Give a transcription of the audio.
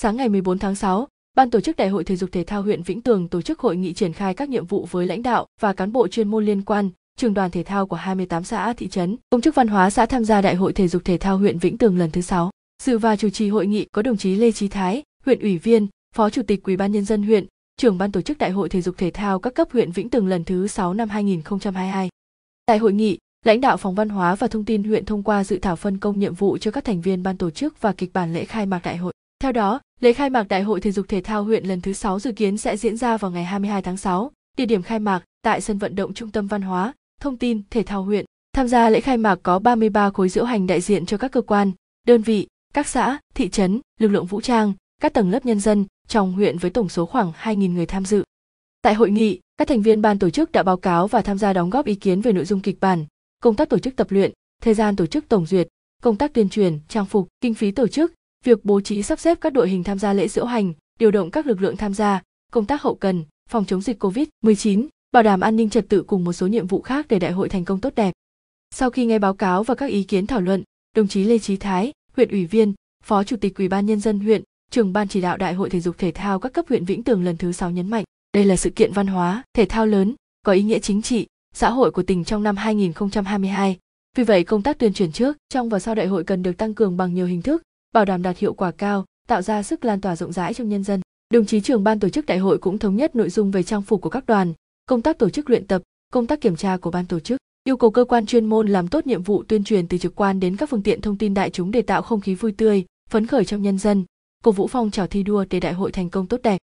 Sáng ngày 14 tháng 6, Ban tổ chức Đại hội Thể dục Thể thao huyện Vĩnh Tường tổ chức hội nghị triển khai các nhiệm vụ với lãnh đạo và cán bộ chuyên môn liên quan, trường đoàn thể thao của 28 xã thị trấn, công chức văn hóa xã tham gia Đại hội Thể dục Thể thao huyện Vĩnh Tường lần thứ 6. Dự và chủ trì hội nghị có đồng chí Lê Chí Thái, huyện ủy viên, phó chủ tịch Ủy ban nhân dân huyện, trưởng ban tổ chức Đại hội Thể dục Thể thao các cấp huyện Vĩnh Tường lần thứ 6 năm 2022. Tại hội nghị, lãnh đạo phòng văn hóa và thông tin huyện thông qua dự thảo phân công nhiệm vụ cho các thành viên ban tổ chức và kịch bản lễ khai mạc đại hội. Theo đó, Lễ khai mạc Đại hội thể dục thể thao huyện lần thứ 6 dự kiến sẽ diễn ra vào ngày 22 tháng 6. Địa điểm khai mạc tại sân vận động Trung tâm Văn hóa, Thông tin, Thể thao huyện. Tham gia lễ khai mạc có 33 khối diễu hành đại diện cho các cơ quan, đơn vị, các xã, thị trấn, lực lượng vũ trang, các tầng lớp nhân dân trong huyện với tổng số khoảng 2.000 người tham dự. Tại hội nghị, các thành viên ban tổ chức đã báo cáo và tham gia đóng góp ý kiến về nội dung kịch bản, công tác tổ chức tập luyện, thời gian tổ chức tổng duyệt, công tác tuyên truyền, trang phục, kinh phí tổ chức, việc bố trí sắp xếp các đội hình tham gia lễ diễu hành, điều động các lực lượng tham gia, công tác hậu cần, phòng chống dịch COVID-19, bảo đảm an ninh trật tự cùng một số nhiệm vụ khác để đại hội thành công tốt đẹp. Sau khi nghe báo cáo và các ý kiến thảo luận, đồng chí Lê Trí Thái, huyện ủy viên, Phó Chủ tịch Ủy ban nhân dân huyện, trưởng ban chỉ đạo Đại hội thể dục thể thao các cấp huyện Vĩnh Tường lần thứ 6 nhấn mạnh, đây là sự kiện văn hóa, thể thao lớn, có ý nghĩa chính trị, xã hội của tỉnh trong năm 2022. Vì vậy, công tác tuyên truyền trước, trong và sau đại hội cần được tăng cường bằng nhiều hình thức, bảo đảm đạt hiệu quả cao, tạo ra sức lan tỏa rộng rãi trong nhân dân. Đồng chí trưởng ban tổ chức đại hội cũng thống nhất nội dung về trang phục của các đoàn, công tác tổ chức luyện tập, công tác kiểm tra của ban tổ chức, yêu cầu cơ quan chuyên môn làm tốt nhiệm vụ tuyên truyền từ trực quan đến các phương tiện thông tin đại chúng để tạo không khí vui tươi, phấn khởi trong nhân dân, cổ vũ phong trào thi đua để đại hội thành công tốt đẹp.